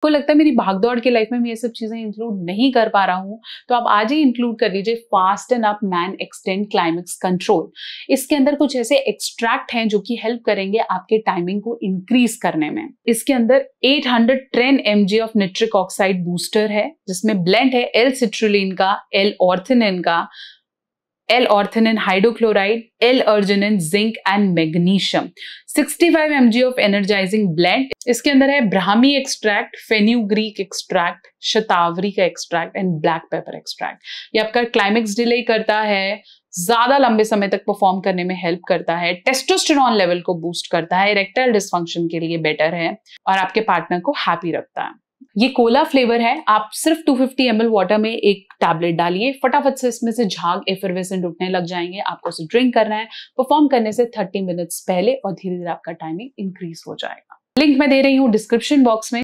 आपको लगता है मेरी भागदौड़ के लाइफ में मैं ये सब चीज़ें इंक्लूड नहीं कर पा रहा हूं तो आप आज ही इंक्लूड कर लीजिए fast and up man extend climax control इसके अंदर कुछ ऐसे एक्सट्रैक्ट हैं जो कि हेल्प करेंगे आपके टाइमिंग को इंक्रीज करने में इसके अंदर एट हंड्रेड ट्रेन M of nitric oxide booster है जिसमें ब्लेंड है एल सिट्रुलिन का एल ऑर्थिन का L orthenin hydrochloride L arginin zinc and magnesium 65 five mg of energising blend इसके अंदर है brahmi extract fenugreek extract shatavari का extract and black pepper extract ये आपका क्लाइमेक्स डिले करता है ज्यादा लंबे समय तक परफॉर्म करने में हेल्प करता है टेस्टोस्टेरॉन लेवल को बूस्ट करता है इरेक्टाइल डिस्फंक्शन के लिए बेटर है और आपके पार्टनर को हैप्पी रखता है ये कोला फ्लेवर है आप सिर्फ 250 फिफ्टी वाटर में एक टैबलेट डालिए फटाफट से इसमें से झाग एफरवेसेंट उठने लग जाएंगे आपको उसे ड्रिंक करना है परफॉर्म करने से 30 मिनट्स पहले और धीरे धीरे आपका टाइमिंग इंक्रीज हो जाएगा लिंक मैं दे रही हूँ डिस्क्रिप्शन बॉक्स में